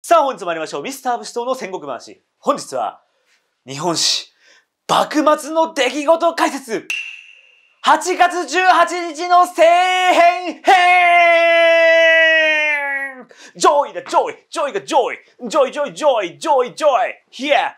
さあ本日参りましょう。ミスター武士党の戦国話。本日は、日本史、幕末の出来事解説 !8 月18日の聖変編ジョイだ、ジョイジョイがジョイジョイジョイジョイジョイジョイ !Here!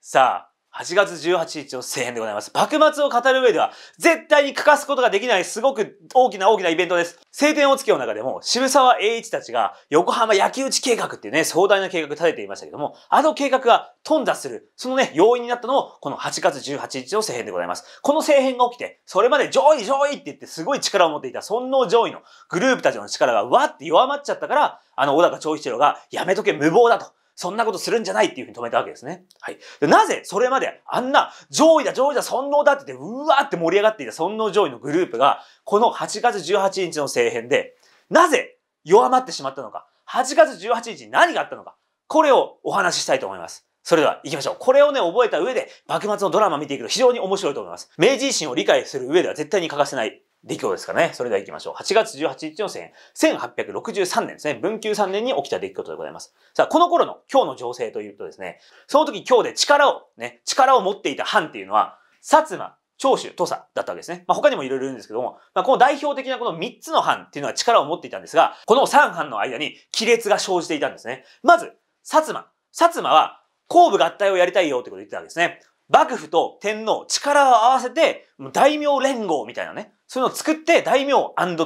さあ、8月18日の声援でございます。幕末を語る上では、絶対に欠かすことができないすごく大きな大きなイベントです。晴天お月の中でも、渋沢栄一たちが横浜焼き打ち計画っていうね、壮大な計画立てていましたけども、あの計画が頓挫する、そのね、要因になったのも、この8月18日の政変でございます。この政変が起きて、それまで上位上位って言ってすごい力を持っていた尊王上位のグループたちの力がわって弱まっちゃったから、あの小高長一郎がやめとけ無謀だと。そんなことするんじゃないっていうふうに止めたわけですね。はい。でなぜそれまであんな上位だ上位だ尊王だって言ってうわーって盛り上がっていた尊王上位のグループがこの8月18日の政変でなぜ弱まってしまったのか8月18日に何があったのかこれをお話ししたいと思います。それでは行きましょう。これをね、覚えた上で、幕末のドラマ見ていくと非常に面白いと思います。明治維新を理解する上では絶対に欠かせない李強ですかね。それでは行きましょう。8月18日の戦、1863年ですね。文久3年に起きた出来事でございます。さあ、この頃の今日の情勢というとですね、その時今日で力を、ね、力を持っていた藩っていうのは、薩摩、長州、土佐だったわけですね。まあ、他にもいろいろいるんですけども、まあ、この代表的なこの3つの藩っていうのは力を持っていたんですが、この3藩の間に亀裂が生じていたんですね。まず、薩摩。薩摩は、後部合体をやりたいよってことを言ってたわけですね。幕府と天皇、力を合わせて、大名連合みたいなね、そういうのを作って、大名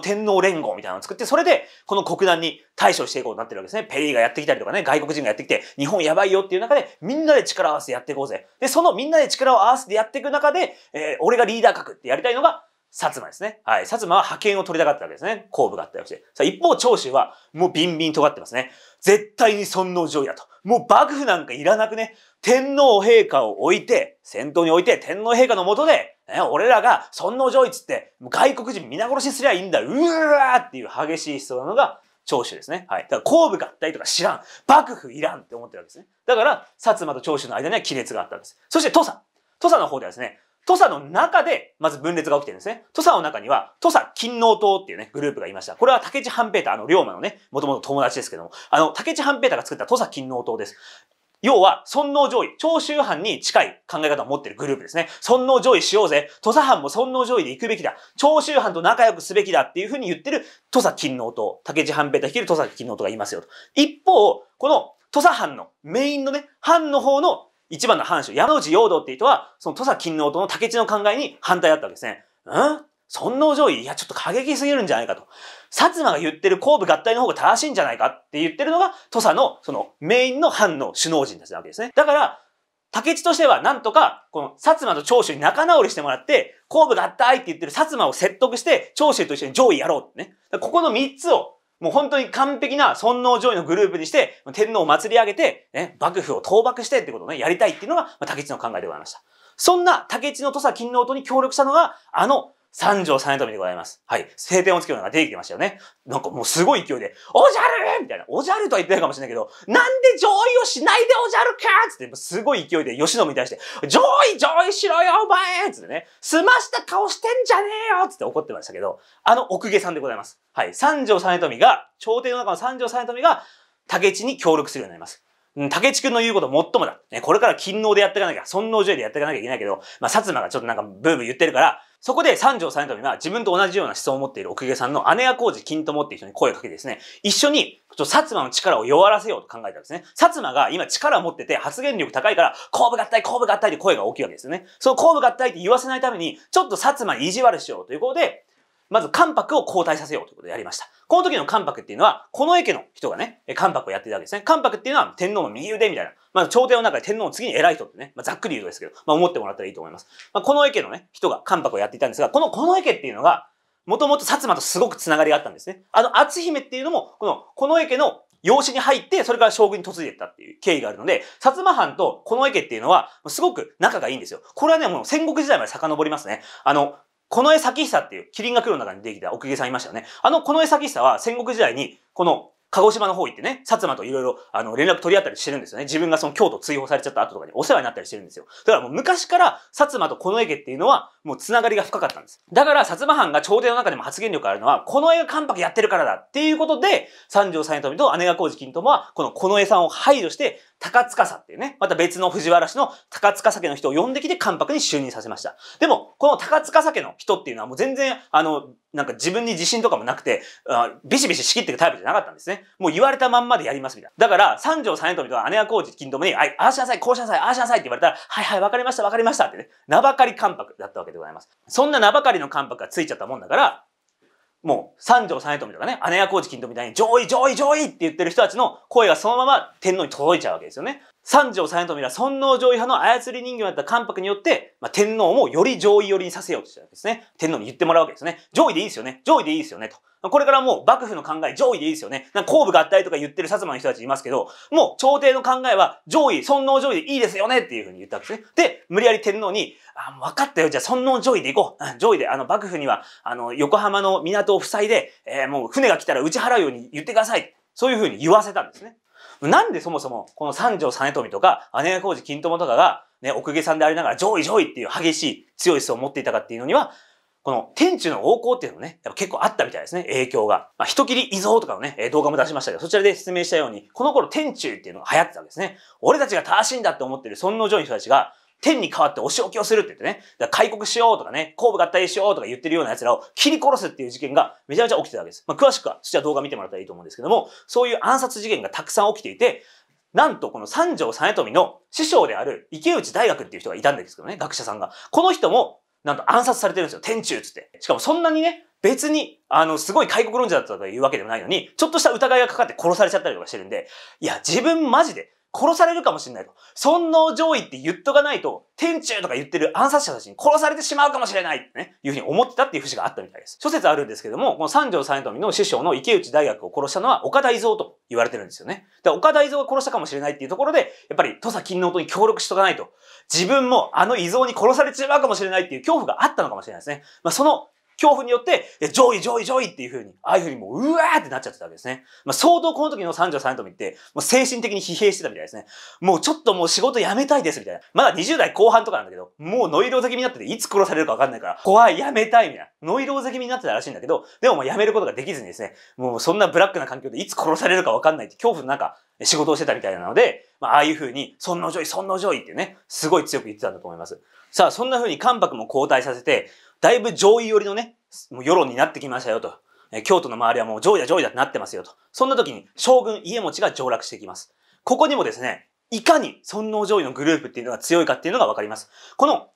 天皇連合みたいなのを作って、それで、この国難に対処していこうになってるわけですね。ペリーがやってきたりとかね、外国人がやってきて、日本やばいよっていう中で、みんなで力を合わせてやっていこうぜ。で、そのみんなで力を合わせてやっていく中で、えー、俺がリーダー格ってやりたいのが、薩摩ですね。はい。薩摩は覇権を取りたかったわけですね。後部があったりして。さあ、一方、長州は、もうビンビン尖ってますね。絶対に尊皇攘夷だと。もう幕府なんかいらなくね。天皇陛下を置いて、先頭に置いて、天皇陛下のもとで、ね、俺らが尊王攘夷っつって、外国人皆殺しすりゃいいんだ、うわーっていう激しい人なのが、長州ですね。はい。だから、神っ合体とか知らん。幕府いらんって思ってるわけですね。だから、薩摩と長州の間には亀裂があったんです。そして、土佐。土佐の方ではですね、土佐の中で、まず分裂が起きてるんですね。土佐の中には、土佐勤王党っていうね、グループがいました。これは竹地半平太、あの、龍馬のね、もともと友達ですけども、あの、竹地半平太が作った土佐勤王党です。要は、尊能攘夷、長州藩に近い考え方を持っているグループですね。尊能攘夷しようぜ。土佐藩も尊能攘夷で行くべきだ。長州藩と仲良くすべきだっていうふうに言ってる土佐勤能と、竹地藩兵衛と率いる土佐勤能とがいますよと。一方、この土佐藩のメインのね、藩の方の一番の藩主、山内陽道っていう人は、その土佐勤能との竹地の考えに反対だったわけですね。うん尊能攘夷いや、ちょっと過激すぎるんじゃないかと。薩摩が言ってる後部合体の方が正しいんじゃないかって言ってるのが、土佐のそのメインの藩の首脳陣たちなわけですね。だから、竹地としてはなんとか、この薩摩と長州に仲直りしてもらって、後部合体って言ってる薩摩を説得して、長州と一緒に上位やろうってね。ここの3つを、もう本当に完璧な尊王上位のグループにして、天皇を祭り上げて、ね、幕府を倒幕してってことをね、やりたいっていうのが、まあ、竹地の考えでございました。そんな竹地の土佐勤王党に協力したのが、あの、三条三重富でございます。はい。聖典をつけるのが出てきてましたよね。なんかもうすごい勢いで、おじゃるみたいな。おじゃるとは言ってないかもしれないけど、なんで上位をしないでおじゃるかつって、すごい勢いで吉野に対して、上位上位しろよお前つってね、済ました顔してんじゃねえよつって怒ってましたけど、あの奥下さんでございます。はい。三条三重富が、朝廷の中の三条三重富が、竹地に協力するようになります。竹地君の言うこともっともだ。ね、これから勤王でやっていかなきゃ、尊王攘夷でやっていかなきゃいけないけど、まあ、薩摩がちょっとなんかブーブー言ってるから、そこで三条三富は自分と同じような思想を持っている奥家さんの姉屋工事金友っていう人に声をかけてですね、一緒にと薩摩の力を弱らせようと考えたんですね。薩摩が今力を持ってて発言力高いから、後部合体、後部合体って声が大きいわけですよね。その後部合体って言わせないために、ちょっと薩摩に意地悪しようということで、まず関白を交代させようということでやりました。この時の関白っていうのは、この家の人がね、関白をやってたわけですね。関白っていうのは天皇の右腕みたいな、まあ朝廷の中で天皇の次に偉い人ってね、まあざっくり言うとですけど、まあ思ってもらったらいいと思います。まあこの家のね、人が関白をやっていたんですが、このこの家っていうのが、もともと薩摩とすごくつながりがあったんですね。あの、篤姫っていうのも、この、この家の養子に入って、それから将軍に嫁いでったっていう経緯があるので、薩摩藩とこの家っていうのは、すごく仲がいいんですよ。これはね、もう戦国時代まで遡りますね。あの、この絵先久っていうキリンが黒の中にできた奥家さんいましたよね。あの、この絵先久は戦国時代に、この鹿児島の方行ってね、薩摩といろいろ、あの、連絡取り合ったりしてるんですよね。自分がその京都追放されちゃった後とかにお世話になったりしてるんですよ。だからもう昔から、薩摩とこの家っていうのは、もう繋がりが深かったんです。だから薩摩藩が朝廷の中でも発言力あるのは、この絵が関白やってるからだっていうことで、三条三重富と姉が小路金友は、このこの絵さんを排除して、高司っていうね、また別の藤原氏の高司家の人を呼んできて関白に就任させました。でも、この高司家の人っていうのはもう全然、あの、なんか自分に自信とかもなくて、あビシビシ仕切ってくタイプじゃなかったんですね。もう言われたまんまでやりますみたいな。だから、三条三重富と姉が小路金友に、ああしなさい、こうしなさい、ああしなさいって言われたら、はいはい、わかりました、わかりましたってね、名ばかり関白だったわけです。けでございます。そんな名ばかりの関白がついちゃったもんだから、もう三条三重富とかね、姉屋小路金富みたいに上位上位上位って言ってる人たちの声がそのまま天皇に届いちゃうわけですよね。三条実富ら尊王攘夷派の操り人形だった関白によって、まあ、天皇もより上位寄りにさせようとしたわけですね。天皇に言ってもらうわけですね。上位でいいですよね。上位でいいですよね。と。これからもう幕府の考え上位でいいですよね。なんか後部合体とか言ってる薩摩の人たちいますけど、もう朝廷の考えは上位、尊王攘夷でいいですよねっていうふうに言ったわけですね。で、無理やり天皇に、あ、分かったよ。じゃあ尊王攘夷で行こう。上位で、あの、幕府には、あの、横浜の港を塞いで、えー、もう船が来たら打ち払うように言ってください。そういうふうに言わせたんですね。なんでそもそも、この三条実富とか、姉小路金友とかが、ね、奥下さんでありながら、上位上位っていう激しい強い思想を持っていたかっていうのには、この天中の横行っていうのもね、やっぱ結構あったみたいですね、影響が。まあ、人切り異像とかのね、動画も出しましたけど、そちらで説明したように、この頃天中っていうのが流行ってたわけですね。俺たちが正しいんだって思ってる尊王攘夷の人たちが、天に代わってお仕置きをするって言ってね、だから開国しようとかね、神部合体しようとか言ってるような奴らを切り殺すっていう事件がめちゃめちゃ起きてたわけです。まあ、詳しくは、そちら動画見てもらったらいいと思うんですけども、そういう暗殺事件がたくさん起きていて、なんとこの三条重富の師匠である池内大学っていう人がいたんですけどね、学者さんが。この人も、なんと暗殺されてるんですよ。天中つって。しかもそんなにね、別に、あの、すごい開国論者だったというわけでもないのに、ちょっとした疑いがかかって殺されちゃったりとかしてるんで、いや、自分マジで殺されるかもしれないと。尊皇上位って言っとかないと、天中とか言ってる暗殺者たちに殺されてしまうかもしれないってね、いうふうに思ってたっていう節があったみたいです。諸説あるんですけども、この三条重富の師匠の池内大学を殺したのは岡田伊蔵と言われてるんですよね。で、岡田伊蔵が殺したかもしれないっていうところで、やっぱり土佐勤王党に協力しとかないと、自分もあの伊蔵に殺されてしまうかもしれないっていう恐怖があったのかもしれないですね。まあ、その恐怖によって、上位上位上位っていう風に、ああいう風にもう、うわーってなっちゃってたわけですね。まあ、相当この時の33とって、もう精神的に疲弊してたみたいですね。もうちょっともう仕事辞めたいですみたいな。まだ20代後半とかなんだけど、もうノイローゼ気になってて、いつ殺されるかわかんないから、怖い、辞めたいみたいな。ノイローゼ気になってたらしいんだけど、でももう辞めることができずにですね、もうそんなブラックな環境でいつ殺されるかわかんないって恐怖の中、仕事をしてたみたいなので、まあ、ああいう風に、尊皇攘夷、尊皇攘夷ってね、すごい強く言ってたんだと思います。さあ、そんな風に関白も交代させて、だいぶ上位寄りのね、もう世論になってきましたよと。京都の周りはもう上位だ上位だってなってますよと。そんな時に将軍家持が上落していきます。ここにもですね、いかに尊王上位のグループっていうのが強いかっていうのがわかります。この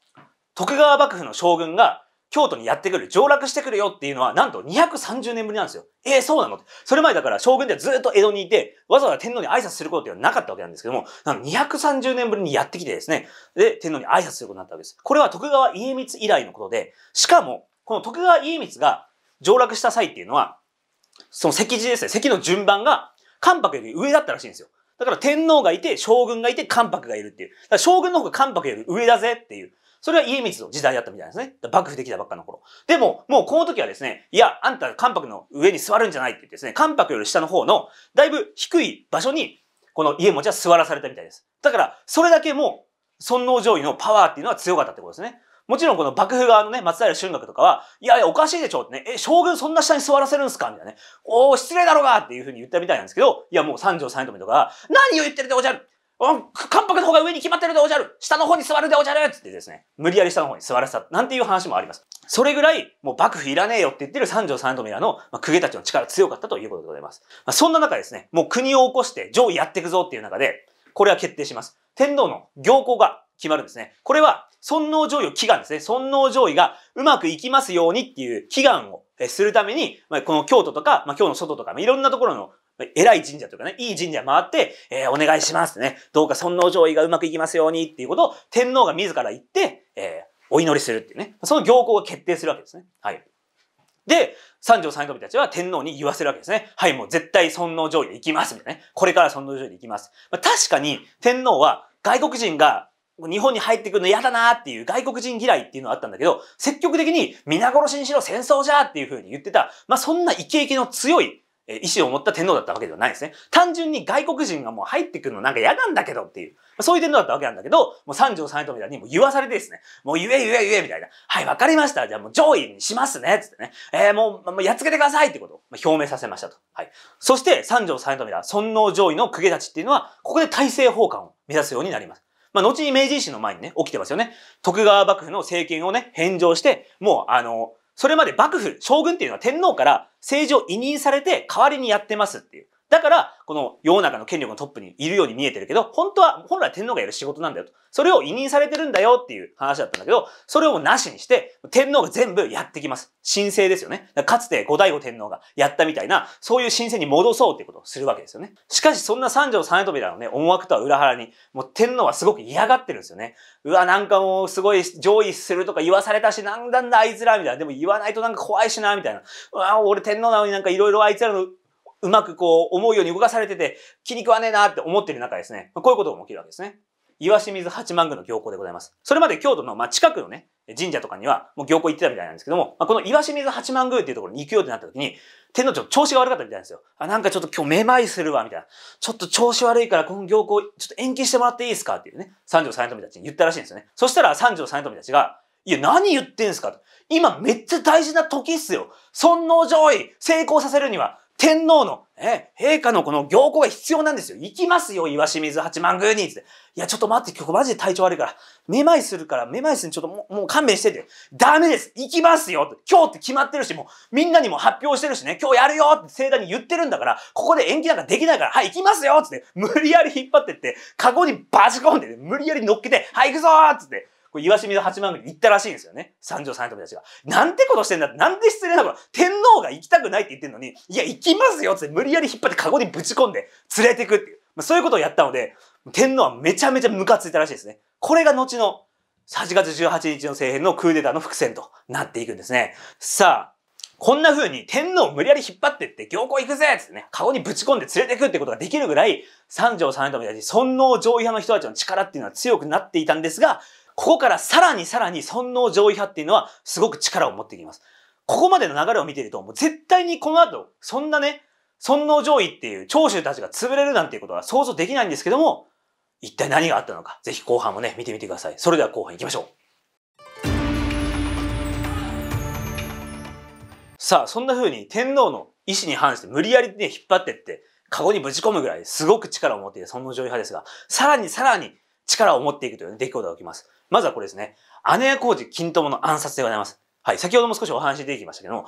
徳川幕府の将軍が京都にやってくる、上洛してくるよっていうのは、なんと230年ぶりなんですよ。ええー、そうなのそれ前だから将軍ではずっと江戸にいて、わざわざ天皇に挨拶することではなかったわけなんですけども、なん230年ぶりにやってきてですね、で、天皇に挨拶することになったわけです。これは徳川家光以来のことで、しかも、この徳川家光が上洛した際っていうのは、その席次ですね、席の順番が、関白より上だったらしいんですよ。だから天皇がいて、将軍がいて、関白がいるっていう。だから将軍の方が関白より上だぜっていう。それは家光の時代だったみたいですね。幕府できたばっかの頃。でも、もうこの時はですね、いや、あんた関白の上に座るんじゃないって言ってですね、関白より下の方の、だいぶ低い場所に、この家持ちは座らされたみたいです。だから、それだけもう、尊王攘夷のパワーっていうのは強かったってことですね。もちろんこの幕府側のね、松平春学とかは、いやいや、おかしいでしょってね、え、将軍そんな下に座らせるんすかみたいなね、おー、失礼だろうがっていうふうに言ったみたいなんですけど、いやもう三条三富とか、何を言ってるでおじゃるうん、関白の方が上に決まってるでおじゃる下の方に座るでおじゃるつってですね、無理やり下の方に座らせた、なんていう話もあります。それぐらい、もう幕府いらねえよって言ってる三条三扉の、まあ、公家たちの力強かったということでございます。まあ、そんな中ですね、もう国を起こして上位やっていくぞっていう中で、これは決定します。天皇の行幸が決まるんですね。これは、尊皇攘夷を祈願ですね。尊皇攘夷がうまくいきますようにっていう祈願をするために、まあ、この京都とか、まあ、京の外とか、まあ、いろんなところの偉い神社というかね、いい神社回って、えー、お願いしますってね、どうか尊王攘夷がうまくいきますようにっていうことを天皇が自ら言って、えー、お祈りするっていうね、その行幸が決定するわけですね。はい。で、三条三神たちは天皇に言わせるわけですね。はい、もう絶対尊王攘夷行きますみたいなね。これから尊王攘夷行きます。まあ、確かに天皇は外国人が日本に入ってくるの嫌だなっていう外国人嫌いっていうのはあったんだけど、積極的に皆殺しにしろ戦争じゃっていうふうに言ってた、まあそんなイケイケの強いえ意思を持った天皇だったわけではないですね。単純に外国人がもう入ってくるのなんか嫌なんだけどっていう、そういう天皇だったわけなんだけど、もう三条三重富田にもう言わされてですね、もう言え言え言えみたいな、はい、わかりました。じゃあもう上位にしますね、つってね、えー、もう、もうやっつけてくださいってことを表明させましたと。はい。そして三条三重富田、尊皇上位の公家たちっていうのは、ここで体制奉還を目指すようになります。まあ、後に明治維新の前にね、起きてますよね。徳川幕府の政権をね、返上して、もう、あの、それまで幕府、将軍っていうのは天皇から政治を委任されて代わりにやってますっていう。だから、この世の中の権力のトップにいるように見えてるけど、本当は、本来天皇がやる仕事なんだよと。それを委任されてるんだよっていう話だったんだけど、それをなしにして、天皇が全部やってきます。神聖ですよね。かつて後醍醐天皇がやったみたいな、そういう神聖に戻そうっていうことをするわけですよね。しかし、そんな三条三重扉のね、思惑とは裏腹に、もう天皇はすごく嫌がってるんですよね。うわ、なんかもうすごい上位するとか言わされたし、なんだんだあいつらみたいな。でも言わないとなんか怖いしな、みたいな。うわ、俺天皇なのになんか色々あいつらのうまくこう、思うように動かされてて、気に食わねえなって思ってる中ですね、こういうことが起きるわけですね。岩清水八幡宮の行幸でございます。それまで京都の、まあ、近くのね、神社とかには、もう行幸行ってたみたいなんですけども、まあ、この岩清水八幡宮っていうところに行くようになった時に、天皇庁調子が悪かったみたいなんですよ。あ、なんかちょっと今日めまいするわ、みたいな。ちょっと調子悪いから、この行幸、ちょっと延期してもらっていいですかっていうね、三条三富たちに言ったらしいんですよね。そしたら三条三富たちが、いや、何言ってんすかと。今めっちゃ大事な時っすよ。尊皇攘夷成功させるには、天皇の、え、陛下のこの行幸が必要なんですよ。行きますよ、岩清水八幡宮に。って。いや、ちょっと待って、今日マジで体調悪いから、めまいするから、めまいするにちょっともうもう勘弁してて。ダメです行きますよ今日って決まってるし、もうみんなにも発表してるしね、今日やるよって盛大に言ってるんだから、ここで延期なんかできないから、はい、行きますよつって、無理やり引っ張ってって、カゴにバチ込んで、ね、無理やり乗っけて、はい、行くぞーつって、これ、岩清水八幡宮に行ったらしいんですよね。三条三たちが。なんてことしてんだって、なんて失礼なこと。天皇が行きたくないって言ってんのに、いや、行きますよって無理やり引っ張ってカゴにぶち込んで連れてくっていう。まあ、そういうことをやったので、天皇はめちゃめちゃムカついたらしいですね。これが後の8月18日の政変のクーデターの伏線となっていくんですね。さあ、こんな風に天皇を無理やり引っ張ってって行行行くぜってね、ゴにぶち込んで連れてくってことができるぐらい、三条三人ともや尊皇上位派の人たちの力っていうのは強くなっていたんですが、ここからさらにさらに尊王攘夷派っていうのはすごく力を持ってきます。ここまでの流れを見ていると、もう絶対にこの後、そんなね、尊王攘夷っていう長州たちが潰れるなんていうことは想像できないんですけども、一体何があったのか、ぜひ後半もね、見てみてください。それでは後半行きましょう。さあ、そんな風に天皇の意思に反して無理やりね、引っ張ってって、カゴにぶち込むぐらいすごく力を持っている尊王攘夷派ですが、さらにさらに力を持っていくという、ね、出来事が起きます。まずはこれですね。姉小路金友の暗殺でございます。はい。先ほども少しお話出てきましたけども、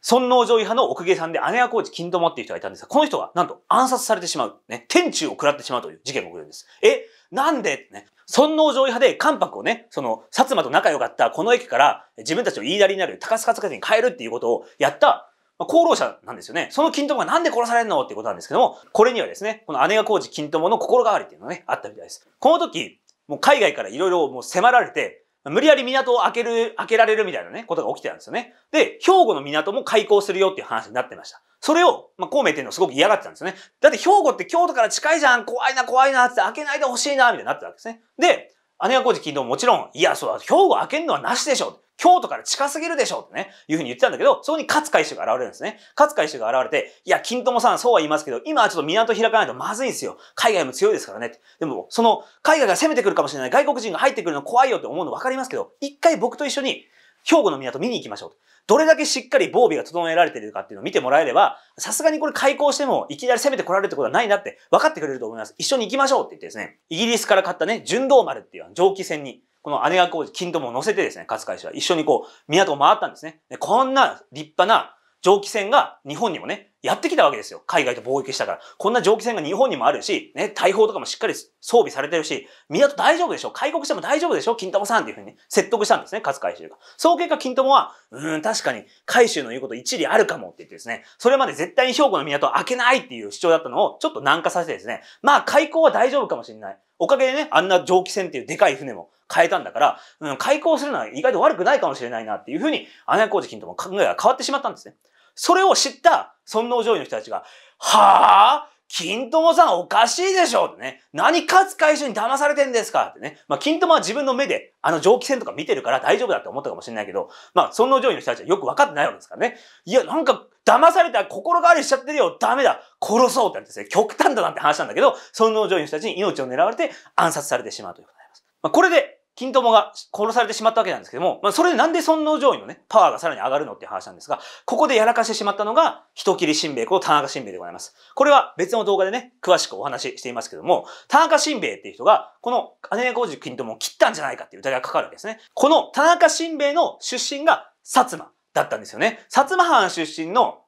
尊王攘夷派の奥家さんで姉小路金友っていう人がいたんですが、この人がなんと暗殺されてしまう。ね。天中を食らってしまうという事件が起こるんです。え、なんでね。尊王攘夷派で関白をね、その、薩摩と仲良かったこの駅から自分たちを言いなりになる高須勝家に変えるっていうことをやったまあ、功労者なんですよね。その金友がなんで殺されるのってことなんですけども、これにはですね、この姉が工事金友の心変わりっていうのがね、あったみたいです。この時、もう海外からいろいろもう迫られて、無理やり港を開ける、開けられるみたいなね、ことが起きてたんですよね。で、兵庫の港も開港するよっていう話になってました。それを、まあ、孔明っていうのはすごく嫌がってたんですよね。だって兵庫って京都から近いじゃん怖いな怖いなって開けないでほしいなみたいになってたわけですね。で、姉は工事金堂もちろん、いや、そうだ、兵庫開けるのはなしでしょ京都から近すぎるでしょってね、いうふうに言ってたんだけど、そこに勝海舟が現れるんですね。勝海舟が現れて、いや、金友さん、そうは言いますけど、今はちょっと港開かないとまずいんですよ。海外も強いですからね。でも、その、海外が攻めてくるかもしれない、外国人が入ってくるの怖いよって思うの分かりますけど、一回僕と一緒に、兵庫の港見に行きましょう。どれだけしっかり防備が整えられているかっていうのを見てもらえれば、さすがにこれ開港してもいきなり攻めてこられるってことはないなって分かってくれると思います。一緒に行きましょうって言ってですね、イギリスから買ったね、純道丸っていう蒸気船にこの姉がこう、金とも乗せてですね、勝海氏は一緒にこう、港を回ったんですね。でこんな立派な蒸気船が日本にもね、やってきたわけですよ。海外と貿易したから。こんな蒸気船が日本にもあるし、ね、大砲とかもしっかり装備されてるし、港大丈夫でしょ開国しても大丈夫でしょ金友さんっていうふうに、ね、説得したんですね、勝海舟が。そう結果、金友は、うん、確かに、海舟の言うこと一理あるかもって言ってですね、それまで絶対に兵庫の港開けないっていう主張だったのを、ちょっと軟化させてですね、まあ、開港は大丈夫かもしれない。おかげでね、あんな蒸気船っていうでかい船も変えたんだから、うん、開港するのは意外と悪くないかもしれないなっていうふうに、穴工事金とも考えが変わってしまったんですね。それを知った尊王攘夷の人たちが、はぁ金友さんおかしいでしょってね。何勝会社に騙されてんですかってね。まあ、金友は自分の目で、あの蒸気船とか見てるから大丈夫だって思ったかもしれないけど、まあ、尊王攘夷の人たちはよく分かってないわけですからね。いや、なんか、騙された心変わりしちゃってるよダメだ殺そうってなってですね、極端だなって話なんだけど、尊王攘夷の人たちに命を狙われて暗殺されてしまうということになります。まあ、これで金友が殺されてしまったわけなんですけども、まあ、それでなんで尊王上位のね、パワーがさらに上がるのっていう話なんですが、ここでやらかしてしまったのが、人切り新兵衛こと田中新兵衛でございます。これは別の動画でね、詳しくお話ししていますけども、田中新兵衛っていう人が、この姉小路金友を切ったんじゃないかっていう疑いがかかるわけですね。この田中新兵衛の出身が薩摩だったんですよね。薩摩藩出身の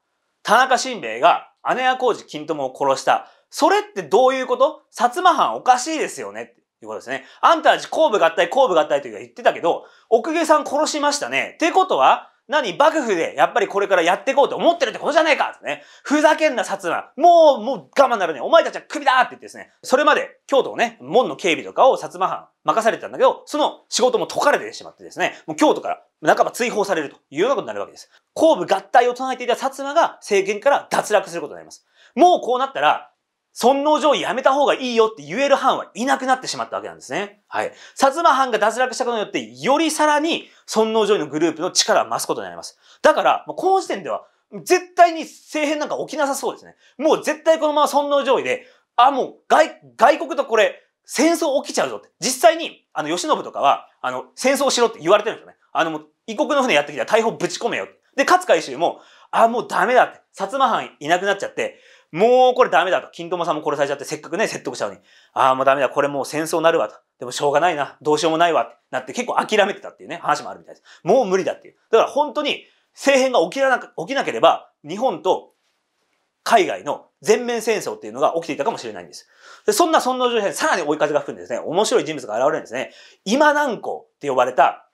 田中新兵衛が姉小路金友を殺した。それってどういうこと薩摩藩おかしいですよね。ということですね。あんたたち神武合体、神武合体というか言ってたけど、奥下さん殺しましたね。ってことは、何幕府でやっぱりこれからやっていこうと思ってるってことじゃねえかってね。ふざけんな薩摩。もう、もう我慢ならねお前たちはクビだって言ってですね。それまで京都をね、門の警備とかを薩摩藩任されてたんだけど、その仕事も解かれてしまってですね、もう京都から半ば追放されるというようなことになるわけです。神部合体を唱えていた薩摩が政権から脱落することになります。もうこうなったら、尊王攘夷やめた方がいいよって言える藩はいなくなってしまったわけなんですね。はい。薩摩藩が脱落したことによって、よりさらに尊王攘夷のグループの力を増すことになります。だから、もうこの時点では、絶対に政変なんか起きなさそうですね。もう絶対このまま尊王攘夷で、あ、もう外、外国とこれ、戦争起きちゃうぞって。実際に、あの、吉信とかは、あの、戦争しろって言われてるんですよね。あの、もう、異国の船やってきたら大砲ぶち込めよって。で、勝海舟も、あ、もうダメだって。薩摩藩いなくなっちゃって、もうこれダメだと。金友さんも殺されちゃって、せっかくね、説得したのに。ああ、もうダメだ。これもう戦争になるわと。でもしょうがないな。どうしようもないわってなって結構諦めてたっていうね、話もあるみたいです。もう無理だっていう。だから本当に政変が起きな起きなければ、日本と海外の全面戦争っていうのが起きていたかもしれないんです。でそんな尊な状態で、さらに追い風が吹くんですね。面白い人物が現れるんですね。今南光って呼ばれた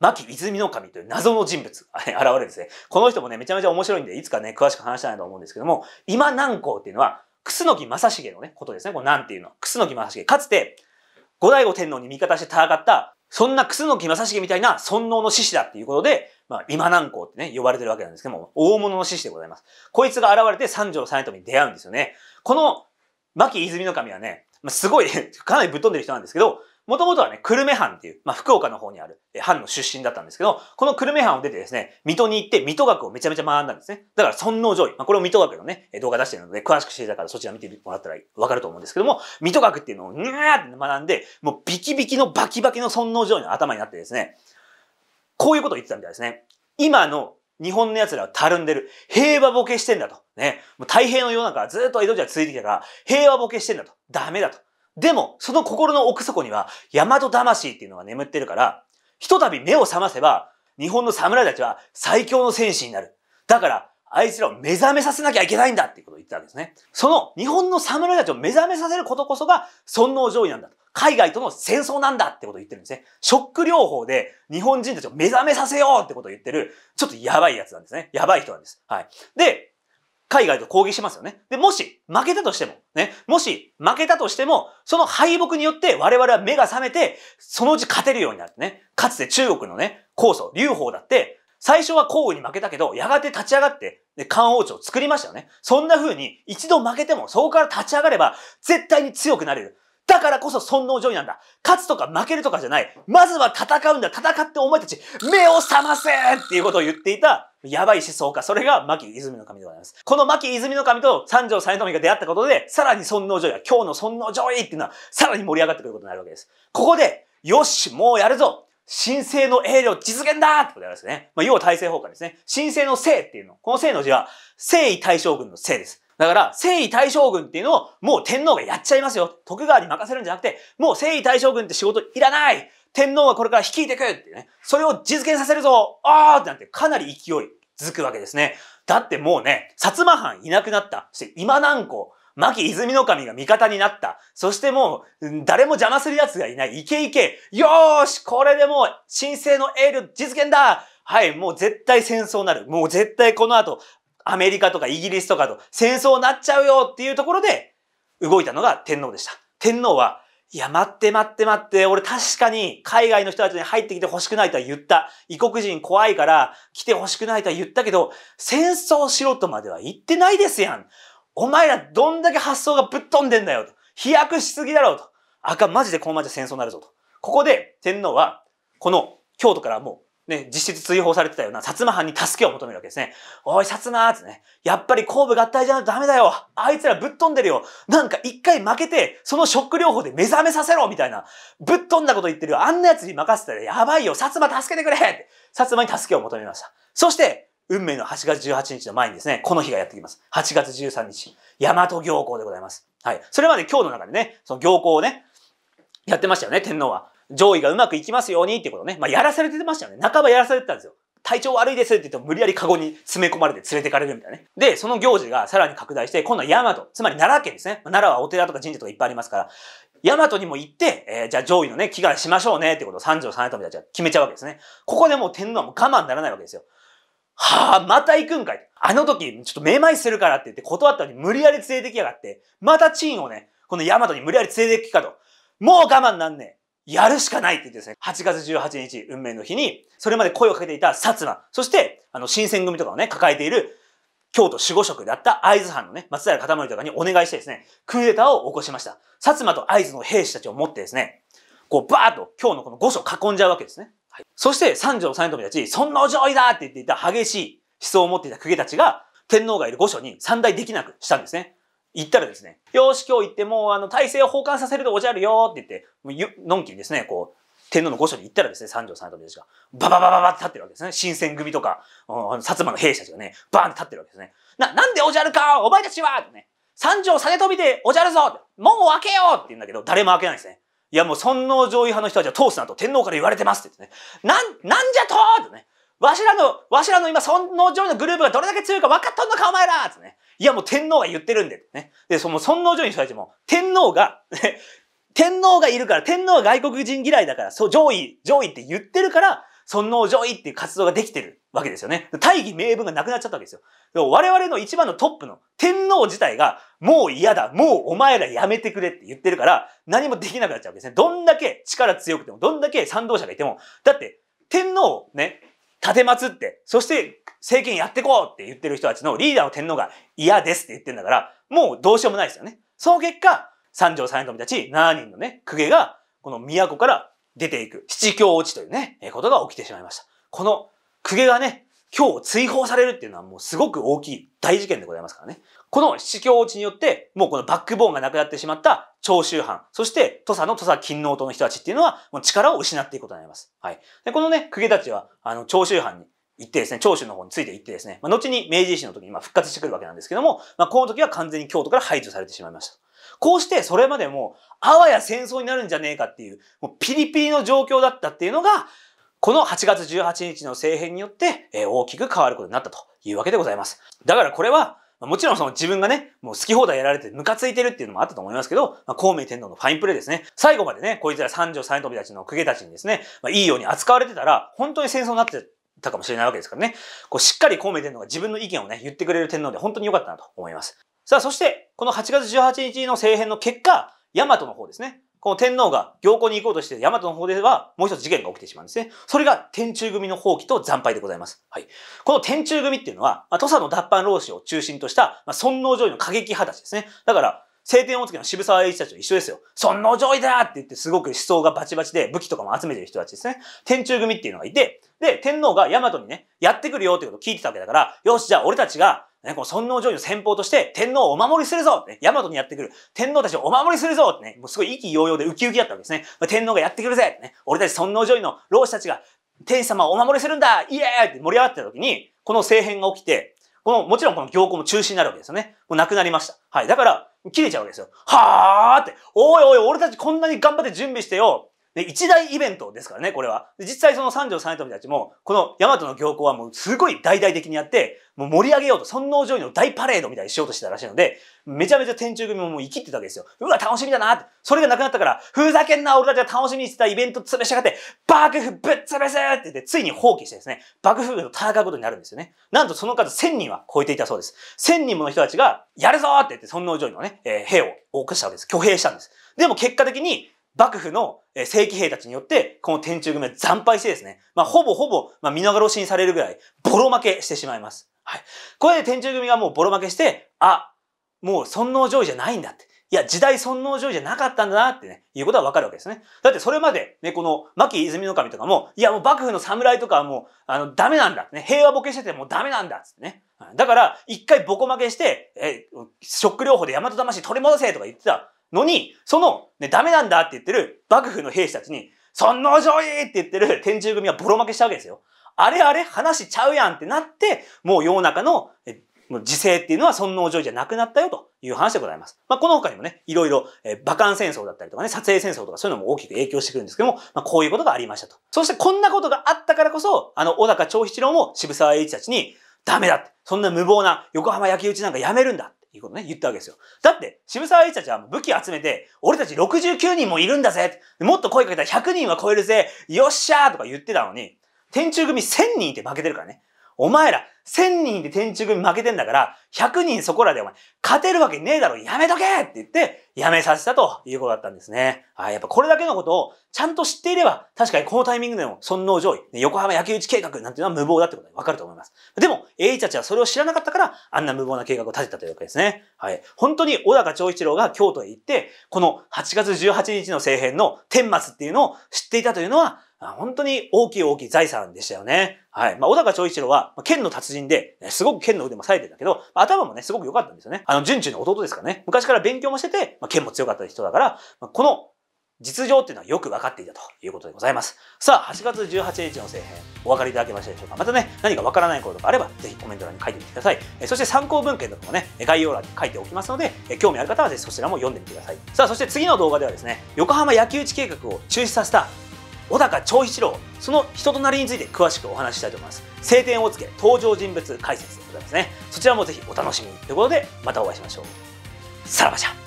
牧泉の神という謎の人物、現れるんですね。この人もね、めちゃめちゃ面白いんで、いつかね、詳しく話したいなと思うんですけども、今南光っていうのは、楠木正成のね、ことですね。このなんていうのは。楠木正成。かつて、後醍醐天皇に味方して戦った、そんな楠木正成みたいな尊皇の志士だっていうことで、まあ、今南光ってね、呼ばれてるわけなんですけども、大物の志士でございます。こいつが現れて三条実朝に出会うんですよね。この、牧泉の神はね、まあ、すごい、かなりぶっ飛んでる人なんですけど、もともとはね、久留米藩っていう、まあ、福岡の方にある藩の出身だったんですけど、この久留米藩を出てですね、水戸に行って水戸学をめちゃめちゃ学んだんですね。だから尊王攘夷。まあ、これを水戸学のね、動画出してるので、詳しくしてたからそちら見てもらったらわかると思うんですけども、水戸学っていうのをにゃーって学んで、もうビキビキのバキバキの尊王攘夷の頭になってですね、こういうことを言ってたみたいですね。今の日本の奴らはたるんでる。平和ボケしてんだと。ね。もう太平の世の中ずっと江戸時代続いてきたから、平和ボケしてんだと。ダメだと。でも、その心の奥底には、大和魂っていうのが眠ってるから、ひとたび目を覚ませば、日本の侍たちは最強の戦士になる。だから、あいつらを目覚めさせなきゃいけないんだっていうことを言ってたわけですね。その日本の侍たちを目覚めさせることこそが尊王攘夷なんだと。海外との戦争なんだってことを言ってるんですね。ショック療法で日本人たちを目覚めさせようってことを言ってる、ちょっとやばいやつなんですね。やばい人なんです。はい。で、海外と抗議しますよね。で、もし負けたとしても、ね、もし負けたとしても、その敗北によって我々は目が覚めて、そのうち勝てるようになってね、かつて中国のね、酵素、劉邦だって、最初は項羽に負けたけど、やがて立ち上がって、で、漢王朝を作りましたよね。そんな風に、一度負けても、そこから立ち上がれば、絶対に強くなれる。だからこそ尊王攘夷なんだ。勝つとか負けるとかじゃない。まずは戦うんだ。戦ってお前たち、目を覚ませっていうことを言っていた、やばい思想家。それが牧泉の神でございます。この牧泉の神と三条三富が出会ったことで、さらに尊王攘夷は、今日の尊王攘夷っていうのは、さらに盛り上がってくることになるわけです。ここで、よし、もうやるぞ神聖の栄領実現だってことでありますね。まあ、要は体制崩壊ですね。神聖の聖っていうの。この聖の字は、征夷大将軍の聖です。だから、征夷大将軍っていうのをもう天皇がやっちゃいますよ。徳川に任せるんじゃなくて、もう征夷大将軍って仕事いらない天皇はこれから率いてくってね。それを実現させるぞあーってなってかなり勢いづくわけですね。だってもうね、薩摩藩いなくなった。そして今南個、牧泉の神が味方になった。そしてもう、誰も邪魔する奴がいない。いけいけよーしこれでもう、神聖のエール実現だはい、もう絶対戦争になる。もう絶対この後、アメリカとかイギリスとかと戦争になっちゃうよっていうところで動いたのが天皇でした。天皇は、いや、待って待って待って、俺確かに海外の人たちに入ってきて欲しくないとは言った。異国人怖いから来て欲しくないとは言ったけど、戦争しろとまでは言ってないですやん。お前らどんだけ発想がぶっ飛んでんだよと。飛躍しすぎだろうと。あかん、マジでこのままじゃ戦争になるぞと。ここで天皇は、この京都からもうね、実質追放されてたような薩摩藩に助けを求めるわけですね。おい、薩摩っつね。やっぱり後部合体じゃないとダメだよあいつらぶっ飛んでるよなんか一回負けて、そのショック療法で目覚めさせろみたいな。ぶっ飛んだこと言ってるよあんな奴に任せたらやばいよ薩摩助けてくれって薩摩に助けを求めました。そして、運命の8月18日の前にですね、この日がやってきます。8月13日。大和行幸でございます。はい。それまで今日の中でね、その行幸をね、やってましたよね、天皇は。上位がうまくいきますようにってことね。まあ、やらされてましたよね。半ばやらされてたんですよ。体調悪いですって言って無理やりカゴに詰め込まれて連れてかれるみたいなね。で、その行事がさらに拡大して、今度は大和、つまり奈良県ですね。奈良はお寺とか神社とかいっぱいありますから、大和にも行って、えー、じゃあ上位のね、祈願しましょうねってことを三条三重たちは決めちゃうわけですね。ここでもう天皇はもう我慢ならないわけですよ。はあ、また行くんかい。あの時、ちょっとめまいするからって言って断ったのに無理やり連れてきやがって、またチンをね、この大和に無理やり連れてきかと。もう我慢なんねえ。やるしかないって言ってですね、8月18日、運命の日に、それまで声をかけていた薩摩、そして、あの、新選組とかをね、抱えている、京都守護職であった会津藩のね、松平塊とかにお願いしてですね、クーデターを起こしました。薩摩と会津の兵士たちを持ってですね、こう、バーッと今日のこの五所囲んじゃうわけですね。はい、そして、三条三富たち、そんなお上位だって言っていた激しい思想を持っていた公家たちが、天皇がいる御所に三大できなくしたんですね。行ったらですね、よし、今日行ってもう、あの、体制を奉還させるとおじゃるよって言って、のんきにですね、こう、天皇の御所に行ったらですね、三条三条ですが、バババババって立ってるわけですね。新選組とか、あの薩摩の兵士たちがね、バーンって立ってるわけですね。な、なんでおじゃるかお前たちはってね、三条飛びでおじゃるぞ門を開けようって言うんだけど、誰も開けないですね。いやもう尊王攘夷派の人たちは通すなと天皇から言われてますって言ってね、なん、なんじゃとーってね、わしらの、わしらの今尊王攘夷のグループがどれだけ強いか分かっとんのかお前らってね、いやもう天皇が言ってるんで、ね。で、その尊皇攘夷の人たちも、天皇が、天皇がいるから、天皇は外国人嫌いだから、そう、上位、上位って言ってるから、尊皇上位っていう活動ができてるわけですよね。大義名分がなくなっちゃったわけですよ。でも我々の一番のトップの天皇自体が、もう嫌だ、もうお前らやめてくれって言ってるから、何もできなくなっちゃうわけですね。どんだけ力強くても、どんだけ賛同者がいても、だって、天皇ね、立てまつって、そして政権やってこうって言ってる人たちのリーダーの天皇が嫌ですって言ってんだから、もうどうしようもないですよね。その結果、三条三神たち7人のね、公家が、この都から出ていく、七教落ちというね、えことが起きてしまいました。この公家がね、今日追放されるっていうのはもうすごく大きい大事件でございますからね。この七教落ちによって、もうこのバックボーンがなくなってしまった長州藩、そして土佐の土佐勤王党の人たちっていうのは、もう力を失っていくことになります。はい。で、このね、公家たちは、あの、長州藩に行ってですね、長州の方について行ってですね、まあ、後に明治維新の時にま復活してくるわけなんですけども、まあ、この時は完全に京都から排除されてしまいました。こうして、それまでも、あわや戦争になるんじゃねえかっていう、もうピリピリの状況だったっていうのが、この8月18日の政変によって、えー、大きく変わることになったというわけでございます。だからこれは、もちろんその自分がね、もう好き放題やられてムカついてるっていうのもあったと思いますけど、まあ、孔明天皇のファインプレーですね。最後までね、こいつら三条三飛びたちの公家たちにですね、まあ、いいように扱われてたら、本当に戦争になってたかもしれないわけですからね。こうしっかり孔明天皇が自分の意見をね、言ってくれる天皇で本当に良かったなと思います。さあ、そして、この8月18日の政変の結果、大和の方ですね。この天皇が行幸に行こうとして大和の方ではもう一つ事件が起きてしまうんですね。それが天中組の放棄と惨敗でございます。はい。この天中組っていうのは、まあ、土佐の脱藩老子を中心とした、まあ、尊皇攘夷の過激派たちですね。だから、聖天大月の渋沢栄一たちと一緒ですよ。尊皇攘夷だって言ってすごく思想がバチバチで武器とかも集めてる人たちですね。天中組っていうのがいて、で、天皇が大和にね、やってくるよってことを聞いてたわけだから、よし、じゃあ俺たちがね、この尊王攘夷の先方として天皇をお守りするぞって、ね、大和にやってくる天皇たちをお守りするぞってね、もうすごい意気揚々でウキウキだったわけですね。天皇がやってくるぜってね、俺たち尊王攘夷の老子たちが天使様をお守りするんだイエーイって盛り上がってた時に、この政変が起きて、この、もちろんこの行幸も中止になるわけですよね。もうなくなりました。はい。だから、切れちゃうわけですよ。はーって、おいおい、俺たちこんなに頑張って準備してよ。で、一大イベントですからね、これは。実際その三条三朝たちも、このマトの行幸はもうすごい大々的にやって、もう盛り上げようと、尊王攘夷の大パレードみたいにしようとしてたらしいので、めちゃめちゃ天中組ももう生きてたわけですよ。うわ、楽しみだなって。それがなくなったから、ふざけんな、俺たちが楽しみにしてたイベント潰しやがって、幕府ぶっ潰せって言って、ついに放棄してですね、幕府軍と戦うことになるんですよね。なんとその数1000人は超えていたそうです。1000人もの人たちが、やるぞって言って、尊王攘夷のね、えー、兵を起こしたわけです。挙兵したんです。でも結果的に、幕府の正規兵たちによって、この天中組は惨敗してですね、まあ、ほぼほぼ、まあ、見逃しにされるぐらい、ボロ負けしてしまいます。はい。これで天中組がもうボロ負けして、あ、もう尊王攘夷じゃないんだって。いや、時代尊王攘夷じゃなかったんだなってね、いうことはわかるわけですね。だってそれまで、ね、この、牧泉の神とかも、いや、もう幕府の侍とかはもう、あの、ダメなんだ。ね、平和ボケしててもうダメなんだ。つってね。だから、一回ボコ負けして、え、ショック療法で大和魂取り戻せとか言ってたのに、その、ね、ダメなんだって言ってる幕府の兵士たちに、尊王攘夷って言ってる天中組はボロ負けしたわけですよ。あれあれ話しちゃうやんってなって、もう世の中の、時勢っていうのは尊王攘夷じゃなくなったよという話でございます。まあ、この他にもね、いろいろ、えー、馬鹿戦争だったりとかね、撮影戦争とかそういうのも大きく影響してくるんですけども、まあ、こういうことがありましたと。そしてこんなことがあったからこそ、あの、小高長七郎も渋沢栄一たちに、ダメだって。そんな無謀な横浜焼き討ちなんかやめるんだ。いうことね、言ったわけですよ。だって、渋沢栄一たちは武器集めて、俺たち69人もいるんだぜもっと声かけたら100人は超えるぜよっしゃーとか言ってたのに、天中組1000人いて負けてるからね。お前ら1000人で天中組負けてんだから、100人そこらでお前、勝てるわけねえだろ、やめとけって言って、やめさせたということだったんですね。はい、やっぱこれだけのことをちゃんと知っていれば、確かにこのタイミングでも、尊王上位、横浜野球打ち計画なんていうのは無謀だってことにわかると思います。でも、栄一たちはそれを知らなかったから、あんな無謀な計画を立てたというわけですね。はい。本当に小高長一郎が京都へ行って、この8月18日の政変の天末っていうのを知っていたというのは、本当に大きい大きい財産でしたよね。はい。まあ、小高長一郎は、剣の達人で、すごく剣の腕も冴えてたけど、頭もね、すごく良かったんですよね。あの、順中の弟ですかね。昔から勉強もしてて、まあ、剣も強かった人だから、まあ、この実情っていうのはよく分かっていたということでございます。さあ、8月18日の政変、お分かりいただけましたでしょうかまたね、何か分からないこととかあれば、ぜひコメント欄に書いてみてください。えそして参考文献とかもね、概要欄に書いておきますので、え興味ある方はぜひそちらも読んでみてください。さあ、そして次の動画ではですね、横浜野球打ち計画を中止させた小高長一郎その人となりについて詳しくお話ししたいと思います晴天をつけ登場人物解説でございますねそちらもぜひお楽しみということでまたお会いしましょうさらばじゃん